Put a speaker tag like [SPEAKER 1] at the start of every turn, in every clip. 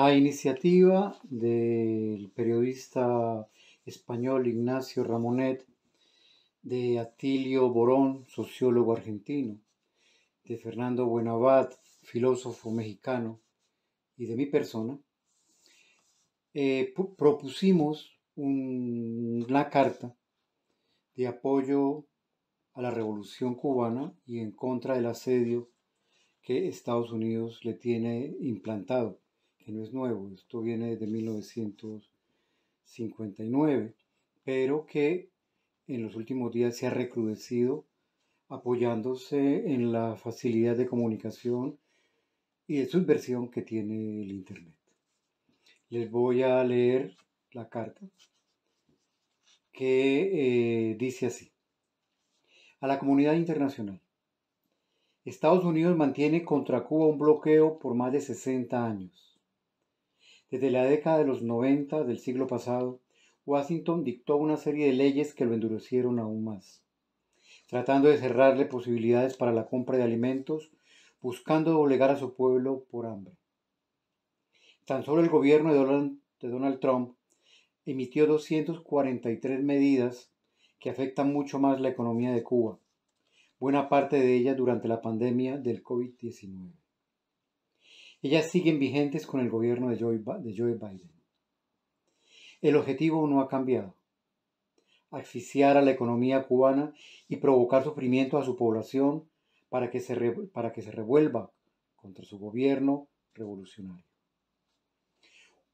[SPEAKER 1] A iniciativa del periodista español Ignacio Ramonet, de Atilio Borón, sociólogo argentino, de Fernando Buenabad, filósofo mexicano, y de mi persona, eh, propusimos una carta de apoyo a la revolución cubana y en contra del asedio que Estados Unidos le tiene implantado que no es nuevo, esto viene desde 1959, pero que en los últimos días se ha recrudecido apoyándose en la facilidad de comunicación y de subversión que tiene el Internet. Les voy a leer la carta que eh, dice así. A la comunidad internacional. Estados Unidos mantiene contra Cuba un bloqueo por más de 60 años. Desde la década de los 90 del siglo pasado, Washington dictó una serie de leyes que lo endurecieron aún más, tratando de cerrarle posibilidades para la compra de alimentos, buscando doblegar a su pueblo por hambre. Tan solo el gobierno de Donald Trump emitió 243 medidas que afectan mucho más la economía de Cuba, buena parte de ellas durante la pandemia del COVID-19. Ellas siguen vigentes con el gobierno de Joe, Biden. El objetivo no ha cambiado. Asfixiar a la economía cubana y provocar sufrimiento a su población para que se revuelva contra su gobierno revolucionario.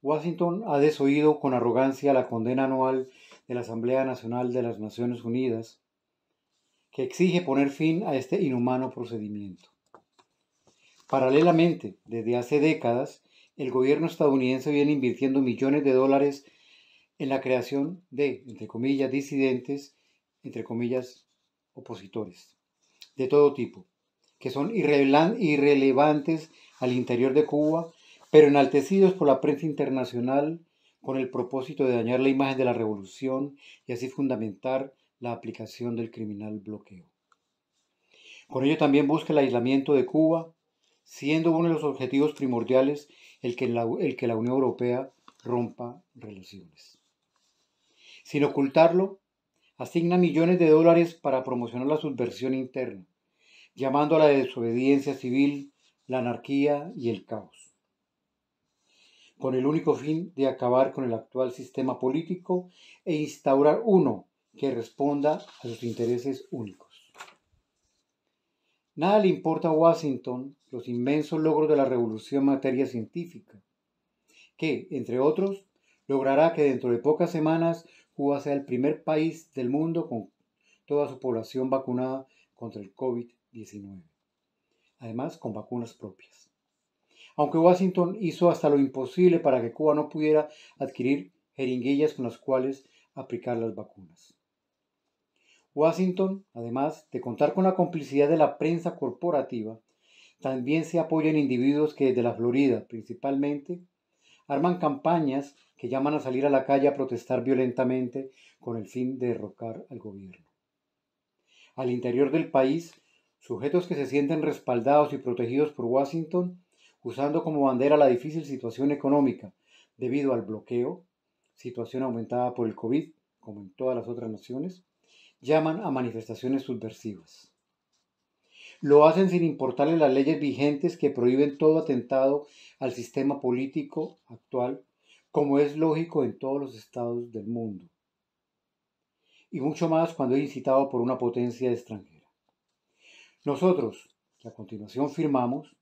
[SPEAKER 1] Washington ha desoído con arrogancia la condena anual de la Asamblea Nacional de las Naciones Unidas, que exige poner fin a este inhumano procedimiento. Paralelamente, desde hace décadas, el gobierno estadounidense viene invirtiendo millones de dólares en la creación de, entre comillas, disidentes, entre comillas, opositores, de todo tipo, que son irrelevantes al interior de Cuba, pero enaltecidos por la prensa internacional con el propósito de dañar la imagen de la revolución y así fundamentar la aplicación del criminal bloqueo. Con ello también busca el aislamiento de Cuba siendo uno de los objetivos primordiales el que la, el que la Unión Europea rompa relaciones. Sin ocultarlo, asigna millones de dólares para promocionar la subversión interna, llamando a la desobediencia civil, la anarquía y el caos, con el único fin de acabar con el actual sistema político e instaurar uno que responda a sus intereses únicos. Nada le importa a Washington los inmensos logros de la revolución en materia científica, que, entre otros, logrará que dentro de pocas semanas Cuba sea el primer país del mundo con toda su población vacunada contra el COVID-19, además con vacunas propias. Aunque Washington hizo hasta lo imposible para que Cuba no pudiera adquirir jeringuillas con las cuales aplicar las vacunas. Washington, además de contar con la complicidad de la prensa corporativa, también se apoya en individuos que desde la Florida principalmente arman campañas que llaman a salir a la calle a protestar violentamente con el fin de derrocar al gobierno. Al interior del país, sujetos que se sienten respaldados y protegidos por Washington, usando como bandera la difícil situación económica debido al bloqueo, situación aumentada por el COVID, como en todas las otras naciones, llaman a manifestaciones subversivas. Lo hacen sin importarle las leyes vigentes que prohíben todo atentado al sistema político actual, como es lógico en todos los estados del mundo. Y mucho más cuando es incitado por una potencia extranjera. Nosotros, que a continuación firmamos,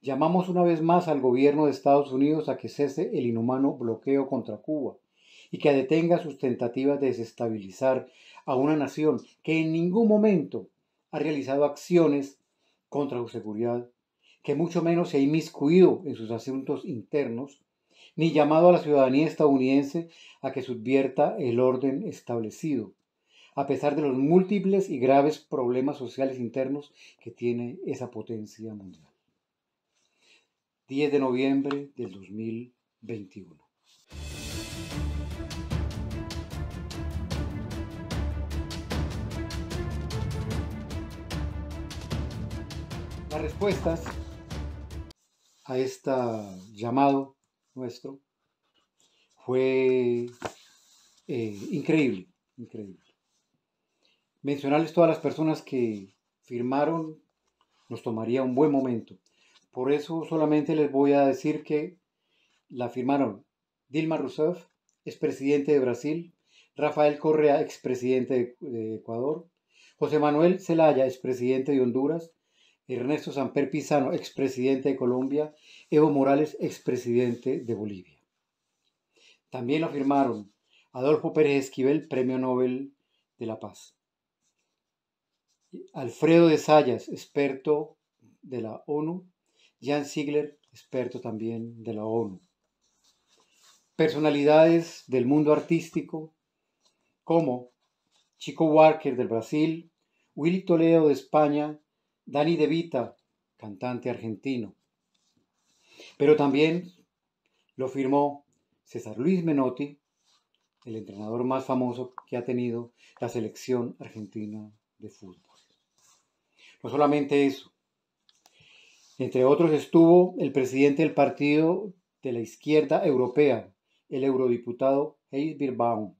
[SPEAKER 1] llamamos una vez más al gobierno de Estados Unidos a que cese el inhumano bloqueo contra Cuba y que detenga sus tentativas de desestabilizar a una nación que en ningún momento ha realizado acciones contra su seguridad, que mucho menos se ha inmiscuido en sus asuntos internos, ni llamado a la ciudadanía estadounidense a que subvierta el orden establecido, a pesar de los múltiples y graves problemas sociales internos que tiene esa potencia mundial. 10 de noviembre del 2021. respuestas a este llamado nuestro fue eh, increíble, increíble. Mencionarles todas las personas que firmaron nos tomaría un buen momento. Por eso solamente les voy a decir que la firmaron Dilma Rousseff, expresidente de Brasil, Rafael Correa, expresidente de Ecuador, José Manuel Zelaya, expresidente de Honduras, Ernesto Samper Pizano, expresidente de Colombia, Evo Morales, expresidente de Bolivia. También lo firmaron Adolfo Pérez Esquivel, Premio Nobel de la Paz. Alfredo de Sayas, experto de la ONU. Jan Ziegler, experto también de la ONU. Personalidades del mundo artístico como Chico Walker del Brasil, Willy Toledo de España, Dani De Vita, cantante argentino. Pero también lo firmó César Luis Menotti, el entrenador más famoso que ha tenido la selección argentina de fútbol. No solamente eso, entre otros estuvo el presidente del partido de la izquierda europea, el eurodiputado Heis Birbaum,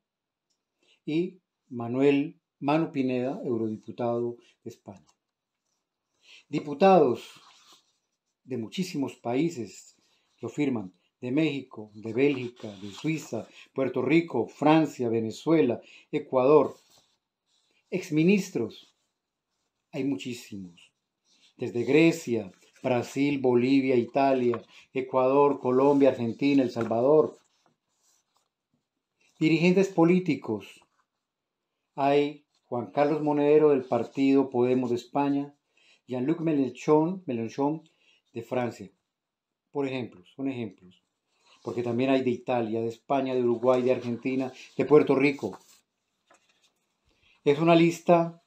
[SPEAKER 1] y Manuel Manu Pineda, eurodiputado de España. Diputados de muchísimos países lo firman, de México, de Bélgica, de Suiza, Puerto Rico, Francia, Venezuela, Ecuador. Exministros, hay muchísimos, desde Grecia, Brasil, Bolivia, Italia, Ecuador, Colombia, Argentina, El Salvador. Dirigentes políticos, hay Juan Carlos Monedero del partido Podemos de España, Jean-Luc Mélenchon, de Francia. Por ejemplo, son ejemplos. Porque también hay de Italia, de España, de Uruguay, de Argentina, de Puerto Rico. Es una lista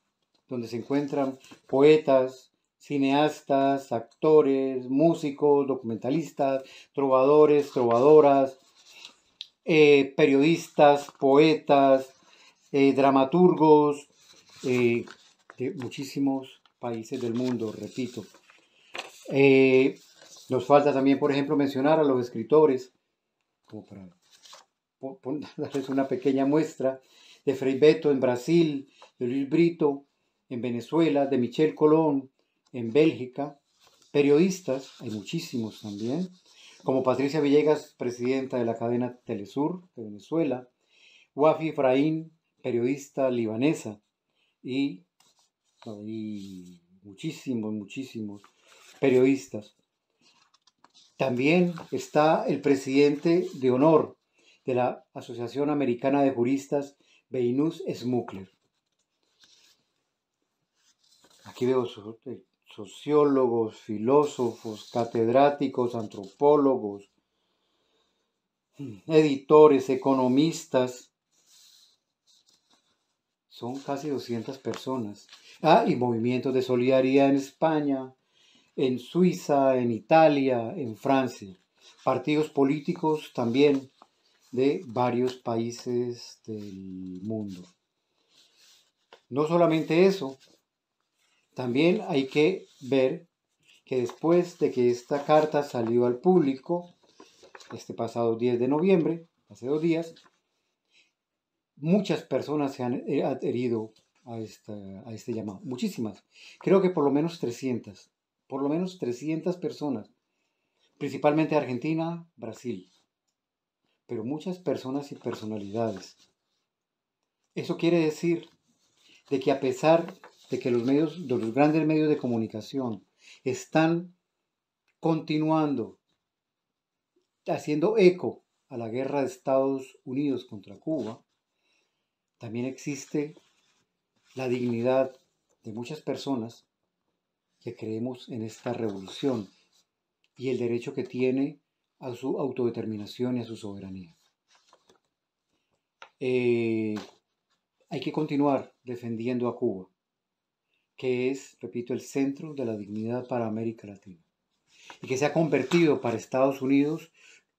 [SPEAKER 1] donde se encuentran poetas, cineastas, actores, músicos, documentalistas, trovadores, trovadoras, eh, periodistas, poetas, eh, dramaturgos, eh, de muchísimos países del mundo, repito. Eh, nos falta también, por ejemplo, mencionar a los escritores, como darles una pequeña muestra, de Frei Beto en Brasil, de Luis Brito en Venezuela, de Michel Colón en Bélgica, periodistas, hay muchísimos también, como Patricia Villegas, presidenta de la cadena Telesur de Venezuela, Wafi Efraín, periodista libanesa, y y muchísimos, muchísimos periodistas. También está el presidente de honor de la Asociación Americana de Juristas, Beinus Smukler. Aquí veo eh, sociólogos, filósofos, catedráticos, antropólogos, mm, editores, economistas, son casi 200 personas. Ah, y movimientos de solidaridad en España, en Suiza, en Italia, en Francia. Partidos políticos también de varios países del mundo. No solamente eso, también hay que ver que después de que esta carta salió al público, este pasado 10 de noviembre, hace dos días, muchas personas se han eh, adherido a, este llamado, muchísimas. Creo que por lo menos 300, por lo menos 300 personas, principalmente Argentina, Brasil, pero muchas personas y personalidades. Eso quiere decir de que a pesar de que los medios, de los grandes medios de comunicación están continuando haciendo eco a la guerra de Estados Unidos contra Cuba, también existe la dignidad de muchas personas que creemos en esta revolución y el derecho que tiene a su autodeterminación y a su soberanía. Eh, hay que continuar defendiendo a Cuba, que es, repito, el centro de la dignidad para América Latina y que se ha convertido para Estados Unidos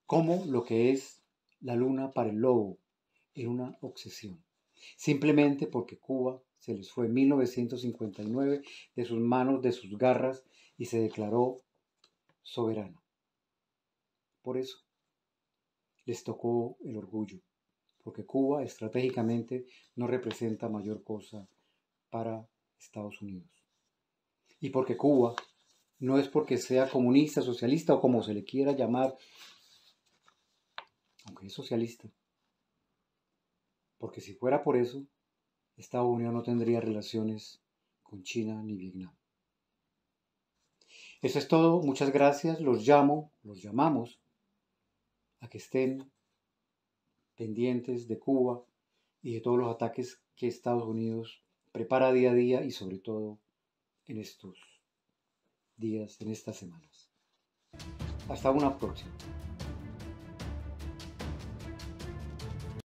[SPEAKER 1] como lo que es la luna para el lobo, en una obsesión simplemente porque Cuba se les fue en 1959 de sus manos, de sus garras, y se declaró soberana Por eso les tocó el orgullo, porque Cuba estratégicamente no representa mayor cosa para Estados Unidos. Y porque Cuba no es porque sea comunista, socialista o como se le quiera llamar, aunque es socialista, porque si fuera por eso, Estados Unidos no tendría relaciones con China ni Vietnam. Eso es todo, muchas gracias, los llamo, los llamamos a que estén pendientes de Cuba y de todos los ataques que Estados Unidos prepara día a día y sobre todo en estos días, en estas semanas. Hasta una próxima.